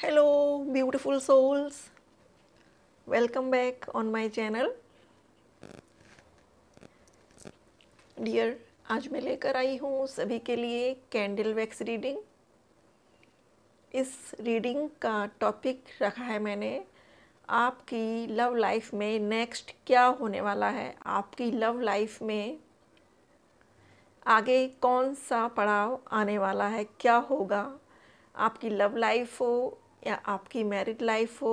Hello beautiful souls, welcome back on my channel. Dear आज मैं लेकर आई हूँ सभी के लिए कैंडल वैक्स रीडिंग इस रीडिंग का टॉपिक रखा है मैंने आपकी लव लाइफ में नेक्स्ट क्या होने वाला है आपकी लव लाइफ में आगे कौन सा पड़ाव आने वाला है क्या होगा आपकी लव लाइफ हो या आपकी मैरिड लाइफ हो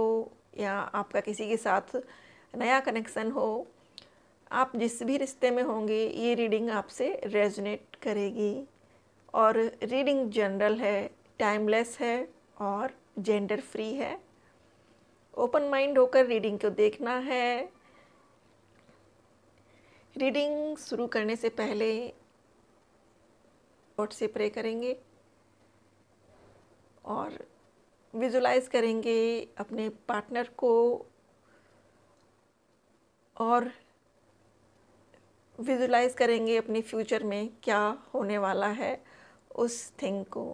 या आपका किसी के साथ नया कनेक्शन हो आप जिस भी रिश्ते में होंगे ये रीडिंग आपसे रेजोनेट करेगी और रीडिंग जनरल है टाइमलेस है और जेंडर फ्री है ओपन माइंड होकर रीडिंग को देखना है रीडिंग शुरू करने से पहले गॉड से प्रे करेंगे और विजुलाइज करेंगे अपने पार्टनर को और विजुलाइज करेंगे अपने फ्यूचर में क्या होने वाला है उस थिंग को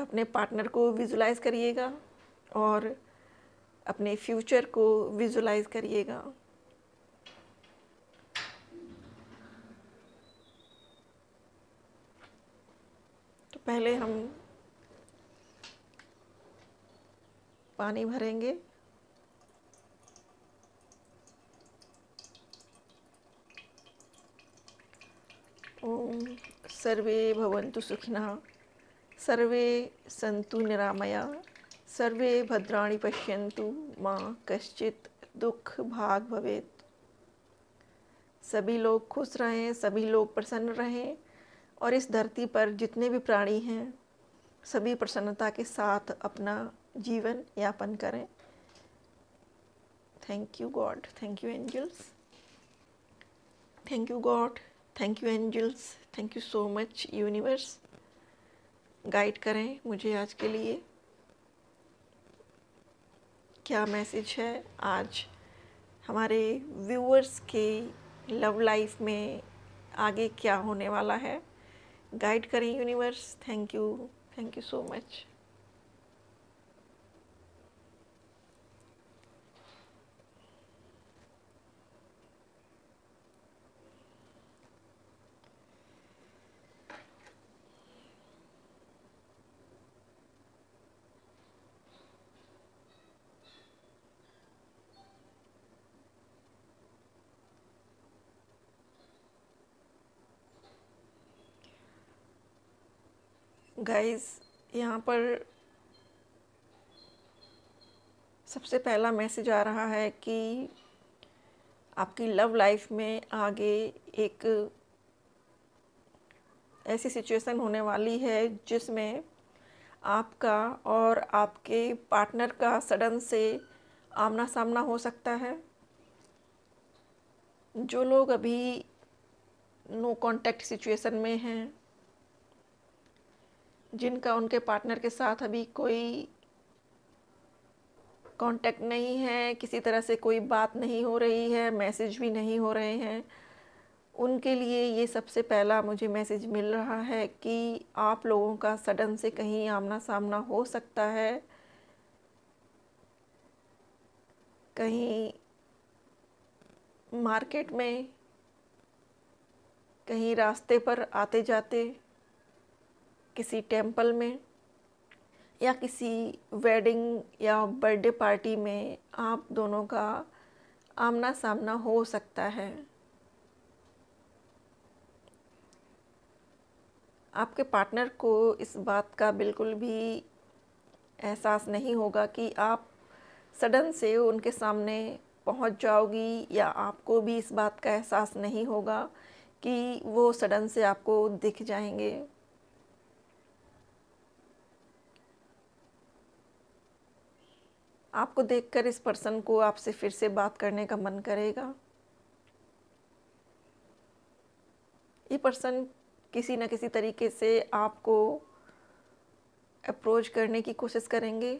अपने पार्टनर को विजुलाइज करिएगा और अपने फ्यूचर को विजुलाइज करिएगा तो पहले हम पानी भरेंगे ओम सर्वे भवन्तु सुखिनः सर्वे सन्तु निरामया सर्वे भद्राणि पश्यन्तु माँ कश्चित दुख भाग भवेत् सभी लोग खुश रहें सभी लोग प्रसन्न रहें और इस धरती पर जितने भी प्राणी हैं सभी प्रसन्नता के साथ अपना जीवन यापन करें thank you God thank you angels thank you God thank you angels thank you so much universe guide करें मुझे आज के लिए क्या मैसेज है आज हमारे व्यूअर्स के लव लाइफ में आगे क्या होने वाला है गाइड करें universe thank you thank you so much guys यहाँ पर सबसे पहला मैसेज आ रहा है कि आपकी लव लाइफ में आगे एक ऐसी सिचुएशन होने वाली है जिसमें आपका और आपके पार्टनर का सडन से आमना सामना हो सकता है जो लोग अभी नो कांटेक्ट सिचुएशन में हैं जिनका उनके पार्टनर के साथ अभी कोई कांटेक्ट नहीं है किसी तरह से कोई बात नहीं हो रही है मैसेज भी नहीं हो रहे हैं उनके लिए ये सबसे पहला मुझे मैसेज मिल रहा है कि आप लोगों का सडन से कहीं आमना सामना हो सकता है कहीं मार्केट में कहीं रास्ते पर आते जाते किसी टेंपल में या किसी वेडिंग या बर्थडे पार्टी में आप दोनों का आमना सामना हो सकता है आपके पार्टनर को इस बात का बिल्कुल भी एहसास नहीं होगा कि आप सडन से उनके सामने पहुंच जाओगी या आपको भी इस बात का एहसास नहीं होगा कि वो सडन से आपको दिख जाएंगे आपको देखकर इस पर्सन को आपसे फिर से बात करने का मन करेगा ये पर्सन किसी ना किसी तरीके से आपको अप्रोच करने की कोशिश करेंगे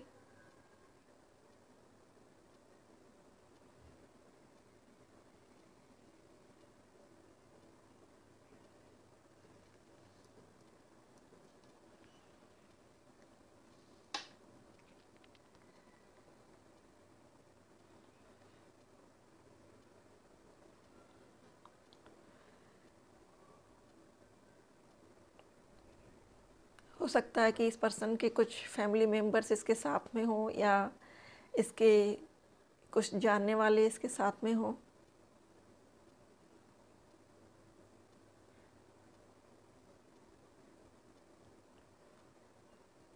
हो सकता है कि इस पर्सन के कुछ फैमिली मेम्बर्स इसके साथ में हों या इसके कुछ जानने वाले इसके साथ में हों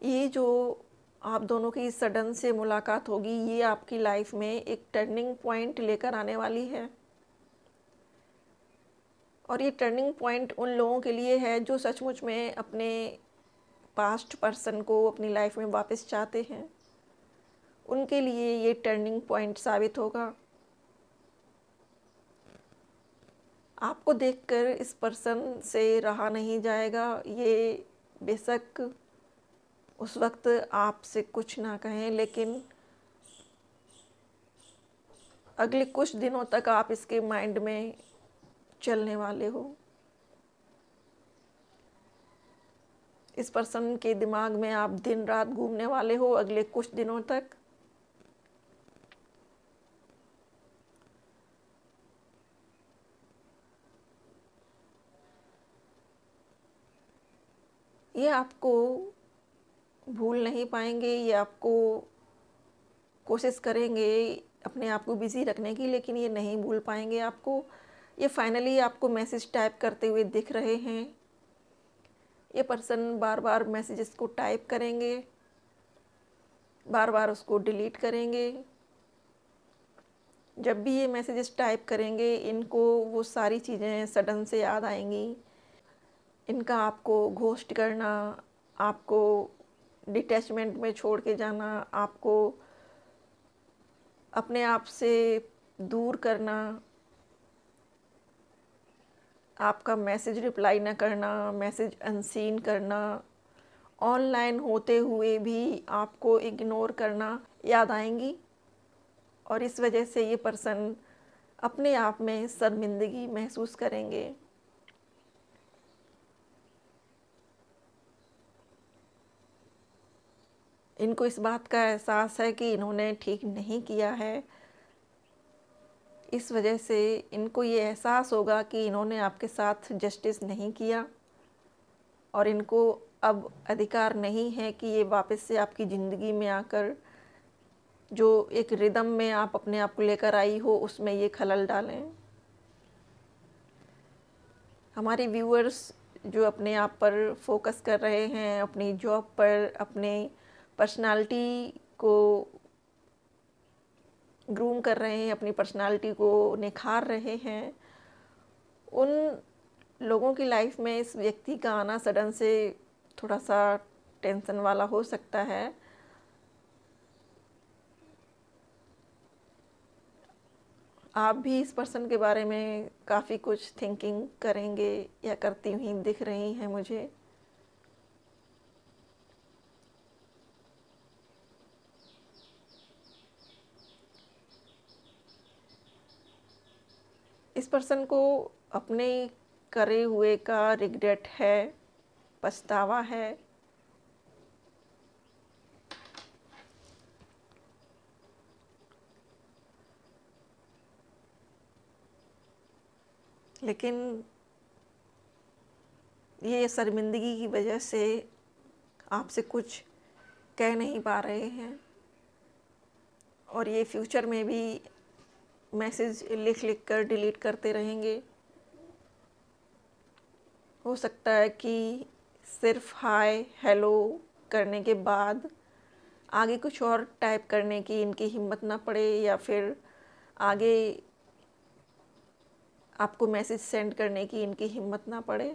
ये जो आप दोनों की सडन से मुलाकात होगी ये आपकी लाइफ में एक टर्निंग पॉइंट लेकर आने वाली है और ये टर्निंग पॉइंट उन लोगों के लिए है जो सचमुच में अपने पास्ट पर्सन को अपनी लाइफ में वापस चाहते हैं उनके लिए ये टर्निंग पॉइंट साबित होगा आपको देखकर इस पर्सन से रहा नहीं जाएगा ये बेशक उस वक्त आपसे कुछ ना कहें लेकिन अगले कुछ दिनों तक आप इसके माइंड में चलने वाले हो इस पर्सन के दिमाग में आप दिन रात घूमने वाले हो अगले कुछ दिनों तक ये आपको भूल नहीं पाएंगे ये आपको कोशिश करेंगे अपने आप को बिज़ी रखने की लेकिन ये नहीं भूल पाएंगे आपको ये फाइनली आपको मैसेज टाइप करते हुए दिख रहे हैं ये पर्सन बार बार मैसेजेस को टाइप करेंगे बार बार उसको डिलीट करेंगे जब भी ये मैसेजेस टाइप करेंगे इनको वो सारी चीज़ें सडन से याद आएंगी इनका आपको घोष्ट करना आपको डिटैचमेंट में छोड़ के जाना आपको अपने आप से दूर करना आपका मैसेज रिप्लाई ना करना मैसेज अनसीन करना ऑनलाइन होते हुए भी आपको इग्नोर करना याद आएंगी और इस वजह से ये पर्सन अपने आप में शर्मिंदगी महसूस करेंगे इनको इस बात का एहसास है कि इन्होंने ठीक नहीं किया है इस वजह से इनको ये एहसास होगा कि इन्होंने आपके साथ जस्टिस नहीं किया और इनको अब अधिकार नहीं है कि ये वापस से आपकी ज़िंदगी में आकर जो एक रिदम में आप अपने आप को लेकर आई हो उसमें ये खलल डालें हमारे व्यूअर्स जो अपने आप पर फोकस कर रहे हैं अपनी जॉब पर अपने पर्सनालिटी को ग्रूम कर रहे हैं अपनी पर्सनालिटी को निखार रहे हैं उन लोगों की लाइफ में इस व्यक्ति का आना सडन से थोड़ा सा टेंशन वाला हो सकता है आप भी इस पर्सन के बारे में काफ़ी कुछ थिंकिंग करेंगे या करती हुई दिख रही हैं मुझे जिस पर्सन को अपने करे हुए का रिग्रेट है पछतावा है लेकिन ये शर्मिंदगी की वजह से आपसे कुछ कह नहीं पा रहे हैं और ये फ्यूचर में भी मैसेज लिख लिख कर डिलीट करते रहेंगे हो सकता है कि सिर्फ हाय हेलो करने के बाद आगे कुछ और टाइप करने की इनकी हिम्मत ना पड़े या फिर आगे आपको मैसेज सेंड करने की इनकी हिम्मत ना पड़े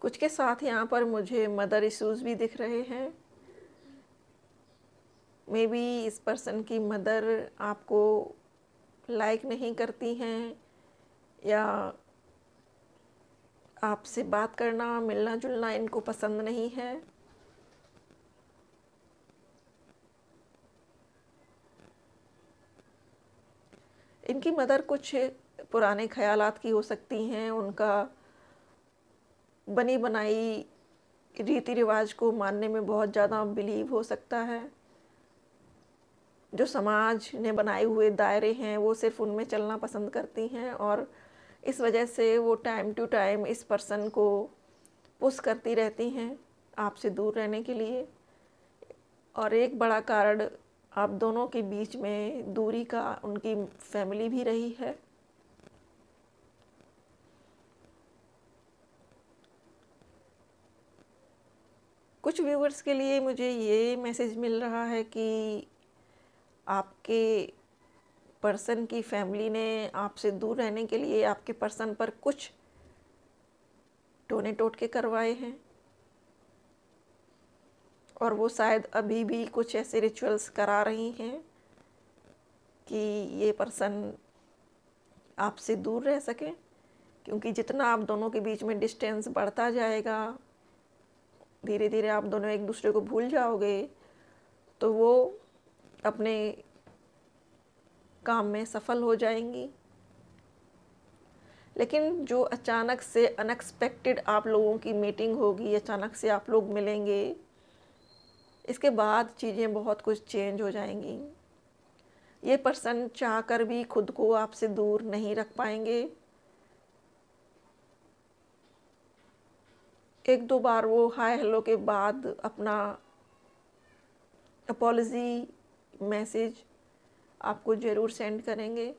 कुछ के साथ यहाँ पर मुझे मदर इश्यूज भी दिख रहे हैं मे बी इस पर्सन की मदर आपको लाइक नहीं करती हैं या आपसे बात करना मिलना जुलना इनको पसंद नहीं है इनकी मदर कुछ पुराने ख्यालात की हो सकती हैं उनका बनी बनाई रीति रिवाज को मानने में बहुत ज़्यादा बिलीव हो सकता है जो समाज ने बनाए हुए दायरे हैं वो सिर्फ उनमें चलना पसंद करती हैं और इस वजह से वो टाइम टू टाइम इस पर्सन को पुश करती रहती हैं आपसे दूर रहने के लिए और एक बड़ा कारण आप दोनों के बीच में दूरी का उनकी फैमिली भी रही है कुछ व्यूवर्स के लिए मुझे ये मैसेज मिल रहा है कि आपके पर्सन की फैमिली ने आपसे दूर रहने के लिए आपके पर्सन पर कुछ टोने टोटके करवाए हैं और वो शायद अभी भी कुछ ऐसे रिचुअल्स करा रही हैं कि ये पर्सन आपसे दूर रह सके क्योंकि जितना आप दोनों के बीच में डिस्टेंस बढ़ता जाएगा धीरे धीरे आप दोनों एक दूसरे को भूल जाओगे तो वो अपने काम में सफल हो जाएंगी लेकिन जो अचानक से अनएक्सपेक्टेड आप लोगों की मीटिंग होगी अचानक से आप लोग मिलेंगे इसके बाद चीज़ें बहुत कुछ चेंज हो जाएंगी ये पर्सन चाह कर भी खुद को आपसे दूर नहीं रख पाएंगे एक दो बार वो हाय हेलो के बाद अपना अपॉलजी मैसेज आपको ज़रूर सेंड करेंगे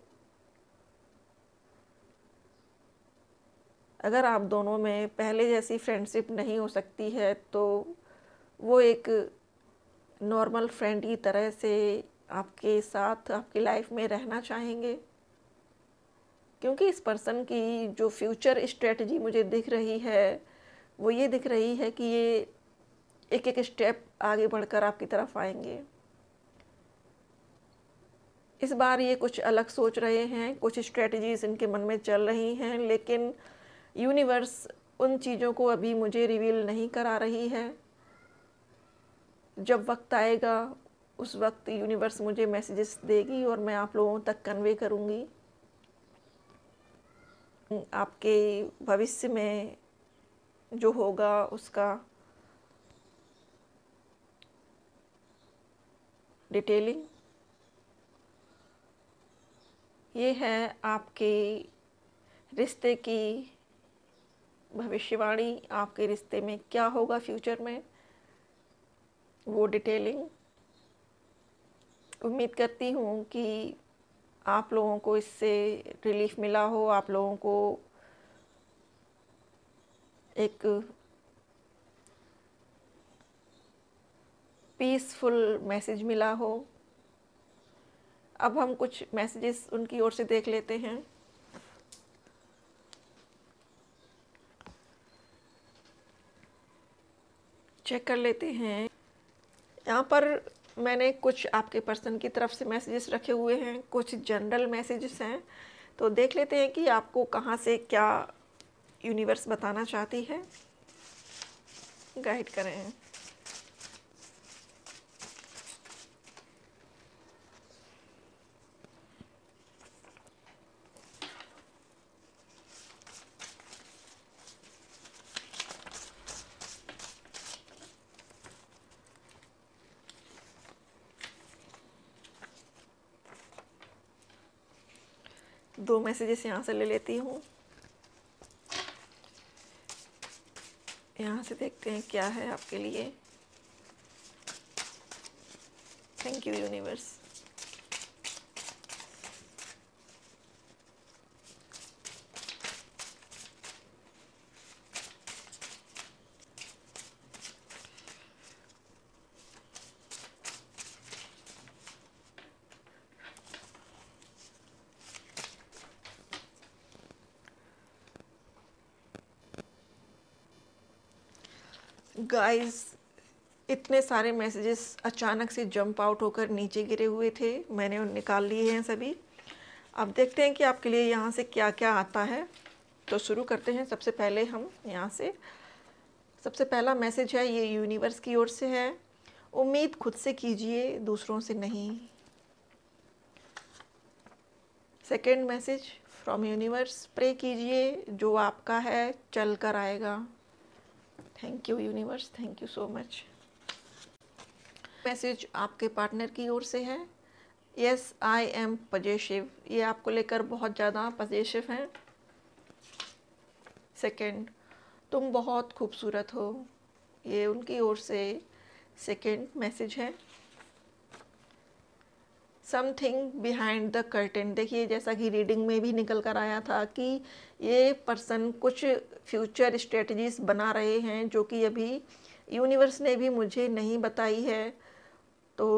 अगर आप दोनों में पहले जैसी फ्रेंडशिप नहीं हो सकती है तो वो एक नॉर्मल फ्रेंड की तरह से आपके साथ आपकी लाइफ में रहना चाहेंगे क्योंकि इस पर्सन की जो फ्यूचर स्ट्रेटजी मुझे दिख रही है वो ये दिख रही है कि ये एक एक स्टेप आगे बढ़कर आपकी तरफ आएंगे इस बार ये कुछ अलग सोच रहे हैं कुछ स्ट्रेटजीज़ इनके मन में चल रही हैं लेकिन यूनिवर्स उन चीज़ों को अभी मुझे रिवील नहीं करा रही है जब वक्त आएगा उस वक्त यूनिवर्स मुझे मैसेजेस देगी और मैं आप लोगों तक कन्वे करूँगी आपके भविष्य में जो होगा उसका डिटेलिंग ये है आपके रिश्ते की भविष्यवाणी आपके रिश्ते में क्या होगा फ्यूचर में वो डिटेलिंग उम्मीद करती हूँ कि आप लोगों को इससे रिलीफ मिला हो आप लोगों को एक पीसफुल मैसेज मिला हो अब हम कुछ मैसेजेस उनकी ओर से देख लेते हैं चेक कर लेते हैं यहाँ पर मैंने कुछ आपके पर्सन की तरफ से मैसेजेस रखे हुए हैं कुछ जनरल मैसेजेस हैं तो देख लेते हैं कि आपको कहाँ से क्या यूनिवर्स बताना चाहती है गाइड करें दो मैसेजेस यहाँ से ले लेती हूँ यहाँ से देखते हैं क्या है आपके लिए थैंक यू यूनिवर्स गाइस इतने सारे मैसेजेस अचानक से जंप आउट होकर नीचे गिरे हुए थे मैंने उन निकाल लिए हैं सभी अब देखते हैं कि आपके लिए यहाँ से क्या क्या आता है तो शुरू करते हैं सबसे पहले हम यहाँ से सबसे पहला मैसेज है ये यूनिवर्स की ओर से है उम्मीद खुद से कीजिए दूसरों से नहीं second message from universe pray कीजिए जो आपका है चल कर आएगा thank you universe thank you so much message आपके पार्टनर की ओर से है यस आई एम पजेशिव ये आपको लेकर बहुत ज़्यादा पजेशिव हैं सेकंड तुम बहुत खूबसूरत हो ये उनकी ओर से सेकंड मैसेज है समथिंग बिहाइंड द कर्टन देखिए जैसा कि रीडिंग में भी निकल कर आया था कि ये पर्सन कुछ फ्यूचर स्ट्रेटजीज बना रहे हैं जो कि अभी यूनिवर्स ने भी मुझे नहीं बताई है तो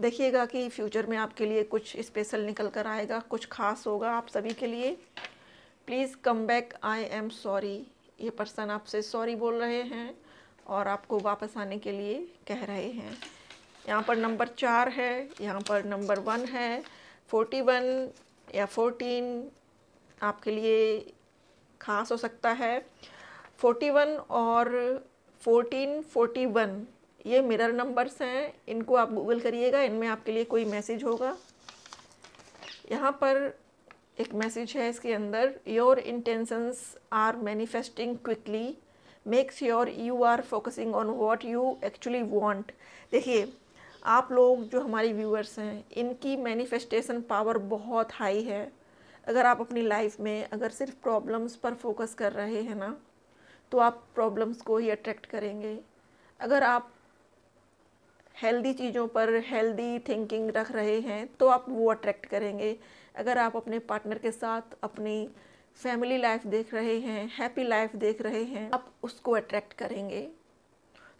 देखिएगा कि फ्यूचर में आपके लिए कुछ स्पेशल निकल कर आएगा कुछ खास होगा आप सभी के लिए please come back I am sorry ये पर्सन आपसे सॉरी बोल रहे हैं और आपको वापस आने के लिए कह रहे हैं यहाँ पर नंबर चार है यहाँ पर नंबर वन है फोर्टी वन या फोर्टीन आपके लिए खास हो सकता है फोर्टी वन और फोर्टीन फोर्टी वन ये मिरर नंबर्स हैं इनको आप गूगल करिएगा इनमें आपके लिए कोई मैसेज होगा यहाँ पर एक मैसेज है इसके अंदर your intentions are manifesting quickly makes your you are focusing on what you actually want देखिए आप लोग जो हमारी व्यूअर्स हैं इनकी मैनिफेस्टेशन पावर बहुत हाई है अगर आप अपनी लाइफ में अगर सिर्फ प्रॉब्लम्स पर फोकस कर रहे हैं ना तो आप प्रॉब्लम्स को ही अट्रैक्ट करेंगे अगर आप हेल्दी चीज़ों पर हेल्दी थिंकिंग रख रहे हैं तो आप वो अट्रैक्ट करेंगे अगर आप अपने पार्टनर के साथ अपनी फैमिली लाइफ देख रहे हैं हैप्पी लाइफ देख रहे हैं आप उसको अट्रैक्ट करेंगे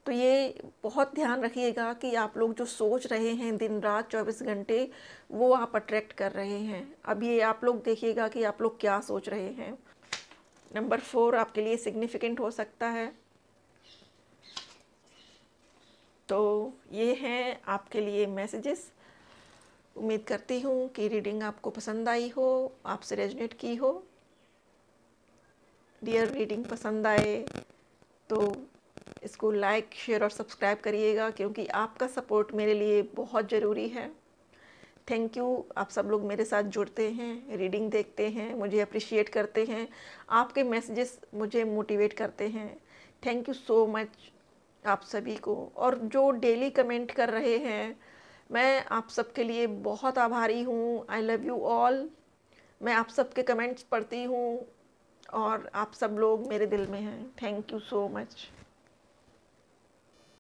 तो ये बहुत ध्यान रखिएगा कि आप लोग जो सोच रहे हैं दिन रात चौबीस घंटे वो आप अट्रैक्ट कर रहे हैं अब ये आप लोग देखिएगा कि आप लोग क्या सोच रहे हैं नंबर फोर आपके लिए सिग्निफिकेंट हो सकता है तो ये हैं आपके लिए मैसेजेस उम्मीद करती हूँ कि रीडिंग आपको पसंद आई हो आपसे रेजनेट की हो डियर रीडिंग पसंद आए तो इसको लाइक शेयर और सब्सक्राइब करिएगा क्योंकि आपका सपोर्ट मेरे लिए बहुत ज़रूरी है थैंक यू आप सब लोग मेरे साथ जुड़ते हैं रीडिंग देखते हैं मुझे अप्रिशिएट करते हैं आपके मैसेजेस मुझे मोटिवेट करते हैं थैंक यू सो मच आप सभी को और जो डेली कमेंट कर रहे हैं मैं आप सबके लिए बहुत आभारी हूँ आई लव यू ऑल मैं आप सबके कमेंट्स पढ़ती हूँ और आप सब लोग मेरे दिल में हैं थैंक यू सो मच